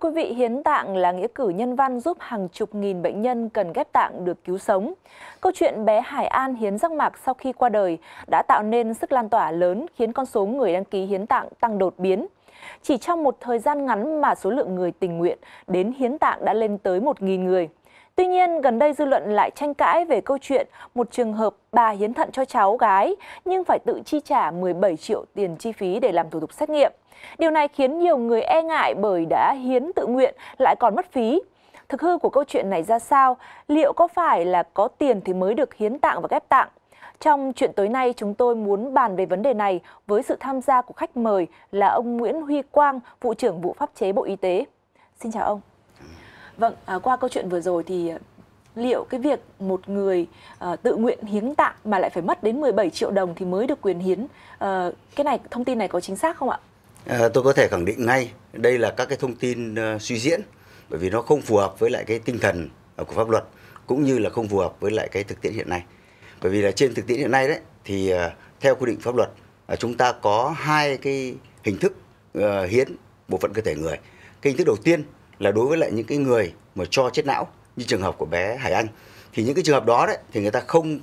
Thưa quý vị, hiến tạng là nghĩa cử nhân văn giúp hàng chục nghìn bệnh nhân cần ghép tạng được cứu sống. Câu chuyện bé Hải An hiến răng mạc sau khi qua đời đã tạo nên sức lan tỏa lớn khiến con số người đăng ký hiến tạng tăng đột biến. Chỉ trong một thời gian ngắn mà số lượng người tình nguyện đến hiến tạng đã lên tới 1.000 người. Tuy nhiên, gần đây dư luận lại tranh cãi về câu chuyện một trường hợp bà hiến thận cho cháu gái nhưng phải tự chi trả 17 triệu tiền chi phí để làm thủ tục xét nghiệm. Điều này khiến nhiều người e ngại bởi đã hiến tự nguyện lại còn mất phí. Thực hư của câu chuyện này ra sao? Liệu có phải là có tiền thì mới được hiến tạng và ghép tạng? Trong chuyện tối nay, chúng tôi muốn bàn về vấn đề này với sự tham gia của khách mời là ông Nguyễn Huy Quang, Vụ trưởng Vụ Pháp chế Bộ Y tế. Xin chào ông. Vâng, à, qua câu chuyện vừa rồi thì à, liệu cái việc một người uh, tự nguyện hiến tạng mà lại phải mất đến 17 triệu đồng thì mới được quyền hiến uh, cái này thông tin này có chính xác không ạ? Ờ, tôi có thể khẳng định ngay đây là các cái thông tin ờ, suy diễn bởi vì nó không phù hợp với lại cái tinh thần ờ, của pháp luật cũng như là không phù hợp với lại cái thực tiễn hiện nay bởi vì là trên thực tiễn hiện nay đấy thì theo quy định pháp luật chúng ta có hai cái hình thức hiến bộ phận cơ thể người cái hình thức đầu tiên là đối với lại những cái người mà cho chết não như trường hợp của bé Hải Anh thì những cái trường hợp đó đấy thì người ta không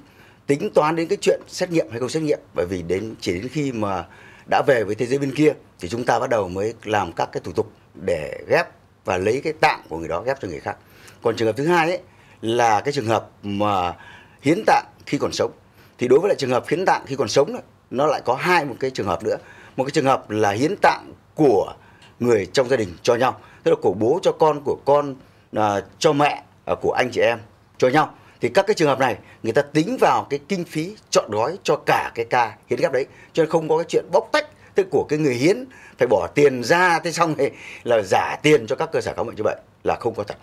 tính toán đến cái chuyện xét nghiệm hay không xét nghiệm bởi vì đến chỉ đến khi mà đã về với thế giới bên kia thì chúng ta bắt đầu mới làm các cái thủ tục để ghép và lấy cái tạng của người đó ghép cho người khác còn trường hợp thứ hai ấy là cái trường hợp mà hiến tạng khi còn sống thì đối với lại trường hợp hiến tạng khi còn sống nó lại có hai một cái trường hợp nữa một cái trường hợp là hiến tạng của người trong gia đình cho nhau tức là của bố cho con của con à, cho mẹ à, của anh chị em cho nhau thì các cái trường hợp này người ta tính vào cái kinh phí chọn gói cho cả cái ca hiến ghép đấy cho nên không có cái chuyện bóc tách tức của cái người hiến phải bỏ tiền ra thế xong thì là giả tiền cho các cơ sở khám bệnh chữa bệnh là không có thật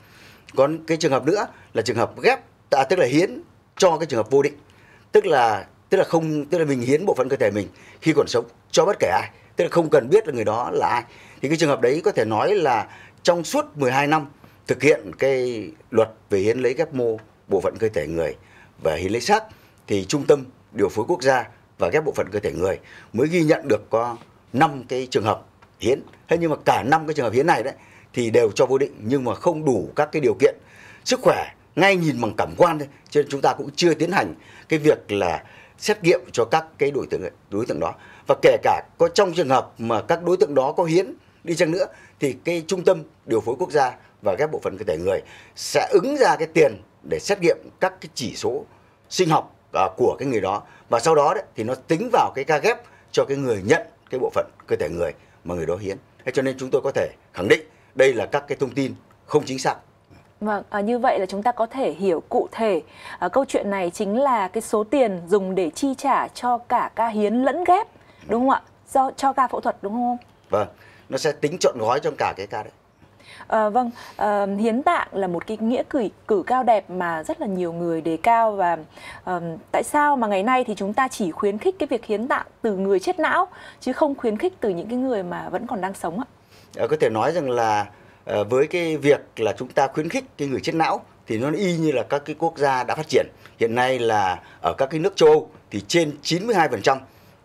còn cái trường hợp nữa là trường hợp ghép à, tức là hiến cho cái trường hợp vô định tức là tức là không tức là mình hiến bộ phận cơ thể mình khi còn sống cho bất kể ai tức là không cần biết là người đó là ai thì cái trường hợp đấy có thể nói là trong suốt 12 năm thực hiện cái luật về hiến lấy ghép mô bộ phận cơ thể người và hiến lấy xác thì trung tâm điều phối quốc gia và ghép bộ phận cơ thể người mới ghi nhận được có 5 cái trường hợp hiến. Thế nhưng mà cả năm cái trường hợp hiến này đấy thì đều cho vô định nhưng mà không đủ các cái điều kiện sức khỏe ngay nhìn bằng cảm quan thôi cho nên chúng ta cũng chưa tiến hành cái việc là xét nghiệm cho các cái đối tượng đối tượng đó và kể cả có trong trường hợp mà các đối tượng đó có hiến đi chăng nữa thì cái trung tâm điều phối quốc gia và ghép bộ phận cơ thể người sẽ ứng ra cái tiền để xét nghiệm các cái chỉ số sinh học à, của cái người đó và sau đó đấy thì nó tính vào cái ca ghép cho cái người nhận cái bộ phận cơ thể người mà người đó hiến thế cho nên chúng tôi có thể khẳng định đây là các cái thông tin không chính xác Vâng, à, như vậy là chúng ta có thể hiểu cụ thể à, câu chuyện này chính là cái số tiền dùng để chi trả cho cả ca hiến lẫn ghép đúng không ạ? Do cho ca phẫu thuật đúng không? Vâng, nó sẽ tính trọn gói trong cả cái ca đấy. À, vâng, à, hiến tạng là một cái nghĩa cử cử cao đẹp mà rất là nhiều người đề cao và à, tại sao mà ngày nay thì chúng ta chỉ khuyến khích cái việc hiến tạng từ người chết não chứ không khuyến khích từ những cái người mà vẫn còn đang sống ạ? À, có thể nói rằng là với cái việc là chúng ta khuyến khích cái người chết não thì nó y như là các cái quốc gia đã phát triển hiện nay là ở các cái nước châu Âu thì trên 92%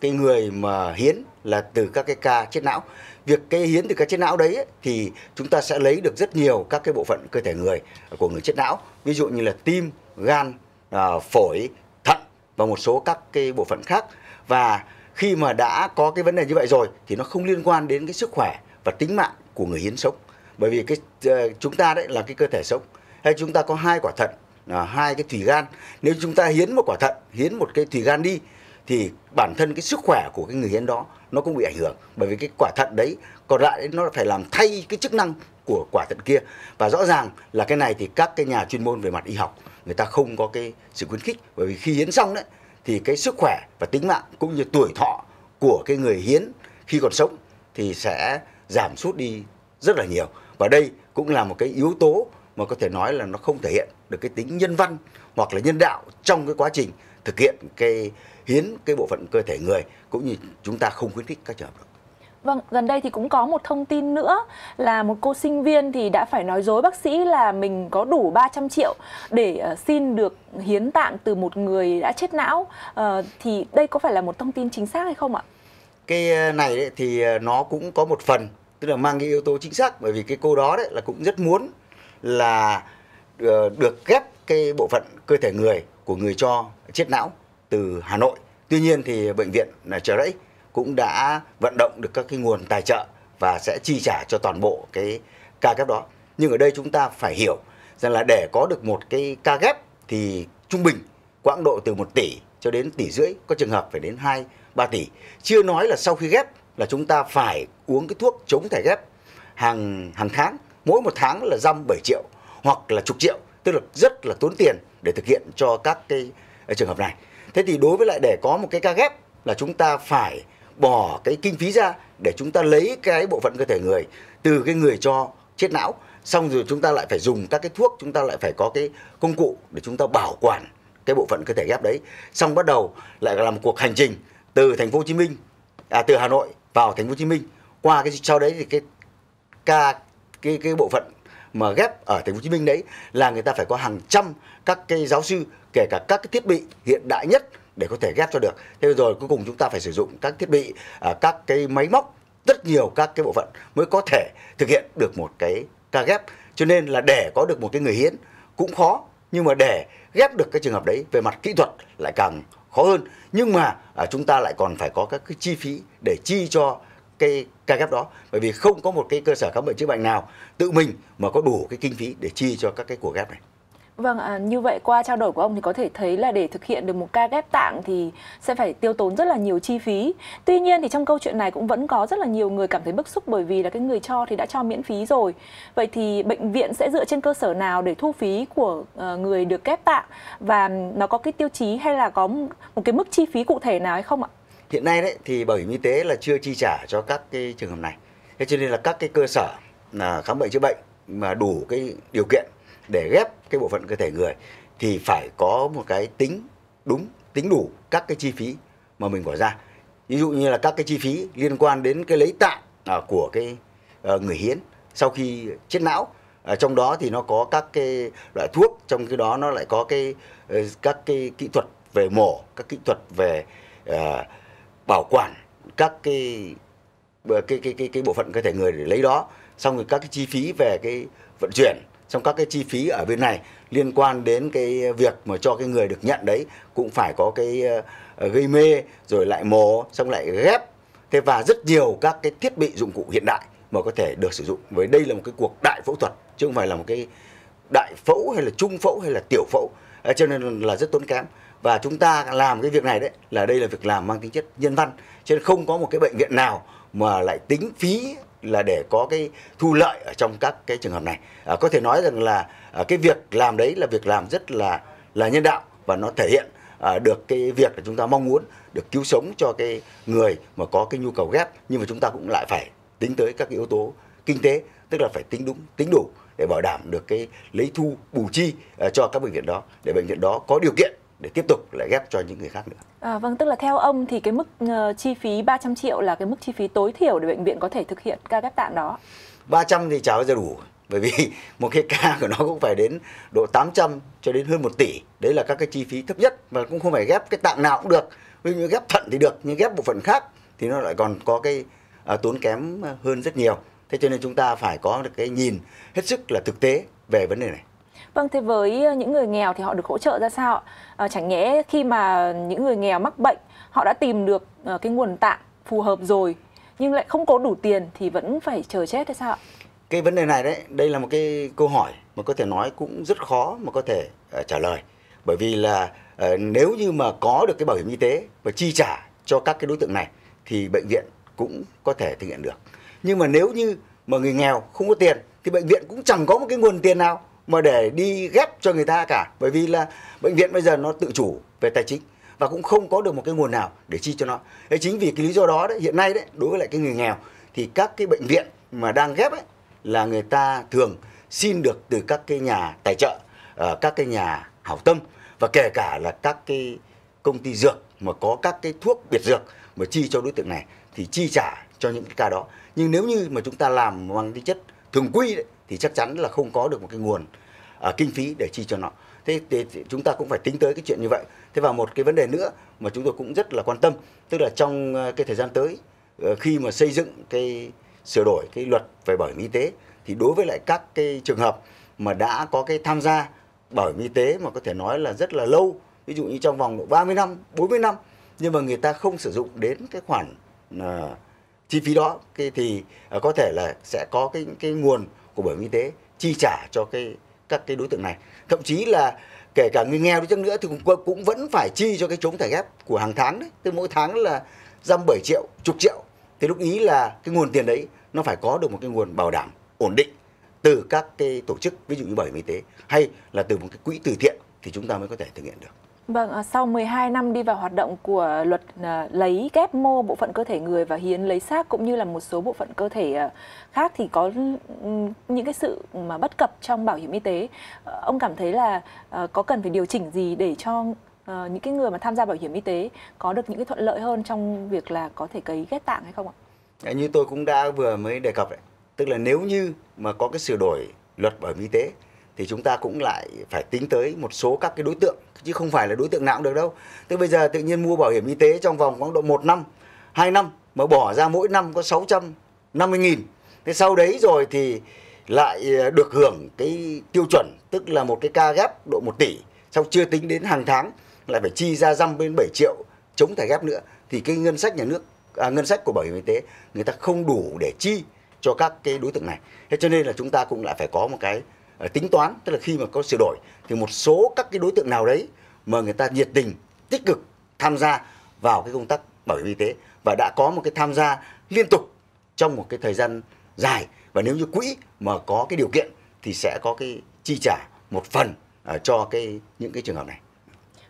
cái người mà hiến là từ các cái ca chết não việc cái hiến từ cái chết não đấy ấy, thì chúng ta sẽ lấy được rất nhiều các cái bộ phận cơ thể người của người chết não ví dụ như là tim gan à, phổi thận và một số các cái bộ phận khác và khi mà đã có cái vấn đề như vậy rồi thì nó không liên quan đến cái sức khỏe và tính mạng của người hiến sống bởi vì cái ờ, chúng ta đấy là cái cơ thể sống hay chúng ta có hai quả thận là hai cái thủy gan nếu chúng ta hiến một quả thận hiến một cái thủy gan đi thì bản thân cái sức khỏe của cái người hiến đó nó cũng bị ảnh hưởng bởi vì cái quả thận đấy còn lại nó phải làm thay cái chức năng của quả thận kia và rõ ràng là cái này thì các cái nhà chuyên môn về mặt y học người ta không có cái sự khuyến khích bởi vì khi hiến xong đấy thì cái sức khỏe và tính mạng cũng như tuổi thọ của cái người hiến khi còn sống thì sẽ giảm sút đi rất là nhiều và đây cũng là một cái yếu tố mà có thể nói là nó không thể hiện được cái tính nhân văn hoặc là nhân đạo trong cái quá trình thực hiện cái hiến cái bộ phận cơ thể người cũng như chúng ta không khuyến khích các trường hợp đó. Vâng, gần đây thì cũng có một thông tin nữa là một cô sinh viên thì đã phải nói dối bác sĩ là mình có đủ 300 triệu để ờ, xin được hiến tạng từ một người đã chết não. À, thì đây có phải là một thông tin chính xác hay không ạ? Cái ờ, này đấy thì nó cũng có một phần, tức là mang cái yếu tố chính xác bởi vì cái cô đó đấy là cũng rất muốn là được ghép cái bộ phận cơ thể người của người cho chết não từ Hà Nội. Tuy nhiên thì bệnh viện là Trợ Rẫy cũng đã vận động được các cái nguồn tài trợ và sẽ chi trả cho toàn bộ cái ca ghép đó. Nhưng ở đây chúng ta phải hiểu rằng là để có được một cái ca ghép thì trung bình quãng độ từ 1 tỷ cho đến tỷ rưỡi, có trường hợp phải đến 2 3 tỷ. Chưa nói là sau khi ghép là chúng ta phải uống cái thuốc chống thải ghép hàng hàng tháng, mỗi một tháng là dăm 7 triệu hoặc là chục triệu, tức là rất là tốn tiền để thực hiện cho các cái ờ, trường hợp này thế thì đối với lại để có một cái ca ghép là chúng ta phải bỏ cái kinh phí ra để chúng ta lấy cái bộ phận cơ thể người từ cái người cho chết não xong rồi chúng ta lại phải dùng các cái thuốc chúng ta lại phải có cái công cụ để chúng ta bảo quản cái bộ phận cơ thể ghép đấy xong bắt đầu lại làm một cuộc hành trình từ thành phố Hồ Chí Minh à từ Hà Nội vào thành phố Hồ Chí Minh qua cái sau đấy thì cái ca cái cái bộ phận mà ghép ở thành phố Hồ Chí Minh đấy là người ta phải có hàng trăm các cái giáo sư kể cả các cái thiết bị hiện đại nhất để có thể ghép cho được. Thế rồi cuối cùng chúng ta phải sử dụng các thiết bị, à, các cái máy móc, rất nhiều các cái bộ phận mới có thể thực hiện được một cái ca ghép. Cho nên là để có được một cái người hiến cũng khó nhưng mà để ghép được cái trường hợp đấy về mặt kỹ thuật lại càng khó hơn. Nhưng mà à, chúng ta lại còn phải có các cái chi phí để chi cho cái ca ghép đó bởi vì không có một cái cơ sở khám bệnh chữa bệnh nào tự mình mà có đủ cái kinh phí để chi cho các cái cuộc ghép này. Vâng, à, như vậy qua trao đổi của ông thì có thể thấy là để thực hiện được một ca ghép tạng thì sẽ phải tiêu tốn rất là nhiều chi phí. Tuy nhiên thì trong câu chuyện này cũng vẫn có rất là nhiều người cảm thấy bức xúc bởi vì là cái người cho thì đã cho miễn phí rồi. Vậy thì bệnh viện sẽ dựa trên cơ sở nào để thu phí của uh, người được ghép tạng và nó có cái tiêu chí hay là có một cái mức chi phí cụ thể nào hay không ạ? hiện nay đấy thì bảo hiểm y tế là chưa chi trả cho các cái trường hợp này thế cho nên là các cái cơ sở là khám bệnh chữa bệnh mà đủ cái điều kiện để ghép cái bộ phận cơ thể người thì phải có một cái tính đúng tính đủ các cái chi phí mà mình bỏ ra ví dụ như là các cái chi phí liên quan đến cái lấy tạng à, của cái ờ, người hiến sau khi chết não à, trong đó thì nó có các cái loại thuốc trong cái đó nó lại có cái ờ, các cái kỹ thuật về mổ các kỹ thuật về uh, bảo quản các cái cái cái cái, cái bộ phận cơ thể người để lấy đó xong rồi các cái chi phí về cái vận chuyển trong các cái chi phí ở bên này liên quan đến cái việc mà cho cái người được nhận đấy cũng phải có cái ờ, gây mê rồi lại mổ xong lại ghép thế và rất nhiều các cái thiết bị dụng cụ hiện đại mà có thể được sử dụng với đây là một cái cuộc đại phẫu thuật chứ không phải là một cái đại phẫu hay là trung phẫu hay là tiểu phẫu ờ, cho nên là rất tốn kém và chúng ta làm cái việc này đấy là đây là việc làm mang tính chất nhân văn cho nên không có một cái bệnh viện nào mà lại tính phí là để có cái thu lợi ở trong các cái trường hợp này à, có thể nói rằng là à, cái việc làm đấy là việc làm rất là là nhân đạo và nó thể hiện à, được cái việc là chúng ta mong muốn được cứu sống cho cái người mà có cái nhu cầu ghép nhưng mà chúng ta cũng lại phải tính tới các cái yếu tố kinh tế tức là phải tính đúng tính đủ để bảo đảm được cái lấy thu bù chi à, cho các bệnh viện đó để bệnh viện đó có điều kiện để tiếp tục lại ghép cho những người khác nữa. À, vâng, tức là theo ông thì cái mức uh, chi phí 300 triệu là cái mức chi phí tối thiểu để bệnh viện có thể thực hiện ca ghép tạng đó. 300 thì chả bao giờ đủ bởi vì một cái ca của nó cũng phải đến độ 800 cho đến hơn 1 tỷ. Đấy là các cái chi phí thấp nhất mà cũng không phải ghép cái tạng nào cũng được. Ví dụ ghép thận thì được nhưng ghép bộ phận khác thì nó lại còn có cái à, tốn kém hơn rất nhiều. Thế cho nên chúng ta phải có được cái nhìn hết sức là thực tế về vấn đề này. Vâng, thế với ờ, những người nghèo thì họ được hỗ trợ ra sao? À, chẳng nhẽ khi mà những người nghèo mắc bệnh, họ đã tìm được ờ, cái nguồn tạng phù hợp rồi nhưng lại không có đủ tiền thì vẫn phải chờ chết hay sao? Cái vấn đề này đấy, đây là một cái câu hỏi mà có thể nói cũng rất khó mà có thể uh, trả lời bởi vì là uh, nếu như mà có được cái bảo hiểm y tế và chi trả cho các cái đối tượng này thì bệnh viện cũng có thể thực hiện được nhưng mà nếu như mà người nghèo không có tiền thì bệnh viện cũng chẳng có một cái nguồn tiền nào mà để đi ghép cho người ta cả bởi vì là bệnh viện bây giờ nó tự chủ về tài chính và cũng không có được một cái nguồn nào để chi cho nó thế chính vì cái lý do đó đấy hiện nay đấy đối với lại cái người nghèo thì các cái bệnh viện mà đang ghép ấy là người ta thường xin được từ các cái nhà tài trợ ờ, các cái nhà hảo tâm và kể cả là các cái công ty dược mà có các cái thuốc biệt dược mà chi cho đối tượng này thì chi trả cho những cái ca đó nhưng nếu như mà chúng ta làm bằng cái chất thường quy đấy, thì chắc chắn là không có được một cái nguồn à, kinh phí để chi cho nó thế thì chúng ta cũng phải tính tới cái chuyện như vậy thế và một cái vấn đề nữa mà chúng tôi cũng rất là quan tâm tức là trong à, cái thời gian tới ờ, khi mà xây dựng cái sửa đổi cái luật về bảo hiểm y tế thì đối với lại các cái trường hợp mà đã có cái tham gia bảo hiểm y tế mà có thể nói là rất là lâu ví dụ như trong vòng 30 năm 40 năm nhưng mà người ta không sử dụng đến cái khoản uh, chi phí đó cái thì uh, có thể là sẽ có cái cái nguồn của bảo hiểm y tế chi trả cho cái các cái đối tượng này thậm chí là kể cả người nghèo đi chăng nữa thì cũng cũng vẫn phải chi cho cái chống thẻ ghép của hàng tháng đấy tức mỗi tháng là dăm bảy triệu chục triệu thì lúc ý là cái nguồn tiền đấy nó phải có được một cái nguồn bảo đảm ổn định từ các cái tổ chức ví dụ như bảo hiểm y tế hay là từ một cái quỹ từ thiện thì chúng ta mới có thể thực hiện được Vâng, à, sau 12 năm đi vào hoạt động của luật à, lấy ghép mô bộ phận cơ thể người và hiến lấy xác cũng như là một số bộ phận cơ thể à, khác thì có những cái sự mà bất cập trong bảo hiểm y tế. Ờ, ông cảm thấy là ờ, có cần phải điều chỉnh gì để cho ờ, những cái người mà tham gia bảo hiểm y tế có được những cái thuận lợi hơn trong việc là có thể cấy ghép tạng hay không ạ? Dạ, như tôi cũng đã vừa mới đề cập tức là nếu như mà có cái sửa đổi luật bảo hiểm y tế thì chúng ta cũng lại phải tính tới một số các cái đối tượng chứ không phải là đối tượng nào cũng được đâu. Tức bây giờ tự nhiên mua bảo hiểm y tế trong vòng khoảng độ 1 năm, 2 năm mà bỏ ra mỗi năm có 650 nghìn. Thế sau đấy rồi thì lại ờ, được hưởng cái tiêu chuẩn tức là một cái ca ghép độ 1 tỷ sau chưa tính đến hàng tháng lại phải chi ra dăm bên 7 triệu chống thẻ ghép nữa thì cái ngân sách nhà nước à, ngân sách của bảo hiểm y tế người ta không đủ để chi cho các cái đối tượng này thế cho nên là chúng ta cũng lại phải có một cái Ờ, tính toán tức là khi mà có sửa đổi thì một số các cái đối tượng nào đấy mà người ta nhiệt tình tích cực tham gia vào cái công tác bảo hiểm y tế và đã có một cái tham gia liên tục trong một cái thời gian dài và nếu như quỹ mà có cái điều kiện thì sẽ có cái chi trả một phần ờ, cho cái những cái trường hợp này.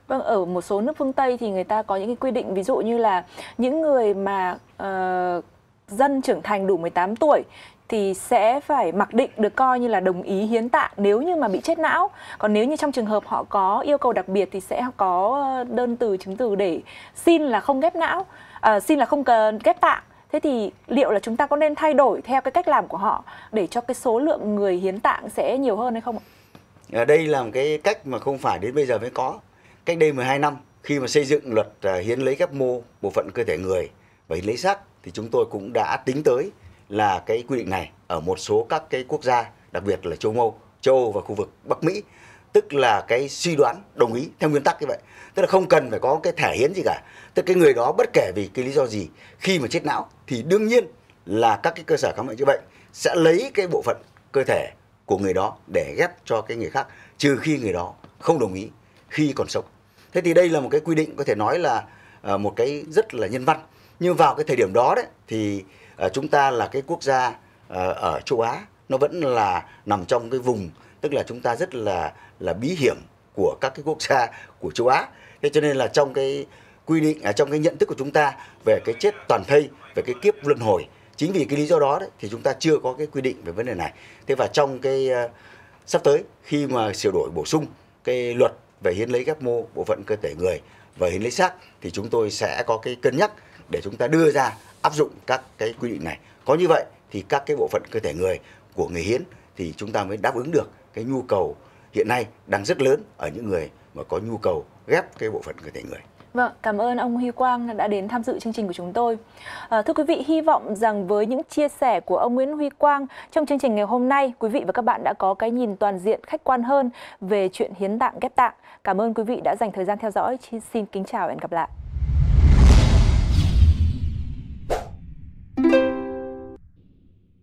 Vâng, ở một số nước phương Tây thì người ta có những cái quy định ví dụ như là những người mà uh, dân trưởng thành đủ 18 tuổi thì sẽ phải mặc định được coi như là đồng ý hiến tạng nếu như mà bị chết não còn nếu như trong trường hợp họ có yêu cầu đặc biệt thì sẽ có ờ, đơn từ chứng từ để xin là không ghép não à, xin là không cần ghép tạng thế thì liệu là chúng ta có nên thay đổi theo cái cách làm của họ để cho cái số lượng người hiến tạng sẽ nhiều hơn hay không ạ ờ, đây là một cái cách mà không phải đến bây giờ mới có cách đây 12 năm khi mà xây dựng luật hiến lấy ghép mô bộ phận cơ thể người và hiến lấy xác thì chúng tôi cũng đã tính tới là cái quy định này ở một số các cái quốc gia, đặc biệt là châu Âu, châu Âu và khu vực Bắc Mỹ, tức là cái suy đoán đồng ý theo nguyên tắc như vậy, tức là không cần phải có cái thẻ hiến gì cả, tức cái người đó bất kể vì cái lý do gì khi mà chết não thì đương nhiên là các cái cơ sở khám bệnh chữa bệnh sẽ lấy cái bộ phận cơ thể của người đó để ghép cho cái người khác trừ khi người đó không đồng ý khi còn sống. Thế thì đây là một cái quy định có thể nói là ờ, một cái rất là nhân văn. Nhưng vào cái thời điểm đó đấy thì Ờ, chúng ta là cái quốc gia ờ, ở châu Á nó vẫn là nằm trong cái vùng tức là chúng ta rất là là bí hiểm của các cái quốc gia của châu Á. Thế cho nên là trong cái quy định à, trong cái nhận thức của chúng ta về cái chết toàn thây, về cái kiếp luân hồi. Chính vì cái lý do đó đấy thì chúng ta chưa có cái quy định về vấn đề này. Thế và trong cái uh, sắp tới khi mà sửa đổi bổ sung cái luật về hiến lấy ghép mô bộ phận cơ thể người và hiến lấy xác thì chúng tôi sẽ có cái cân nhắc để chúng ta đưa ra áp dụng các cái quy định này. Có như vậy thì các cái bộ phận cơ thể người của người hiến thì chúng ta mới đáp ứng được cái nhu cầu hiện nay đang rất lớn ở những người mà có nhu cầu ghép cái bộ phận cơ thể người. Vâng, cảm ơn ông Huy Quang đã đến tham dự chương trình của chúng tôi. À, thưa quý vị, hy vọng rằng với những chia sẻ của ông Nguyễn Huy Quang trong chương trình ngày hôm nay, quý vị và các bạn đã có cái nhìn toàn diện khách quan hơn về chuyện hiến tạng ghép tạng. Cảm ơn quý vị đã dành thời gian theo dõi. Xin kính chào và hẹn gặp lại.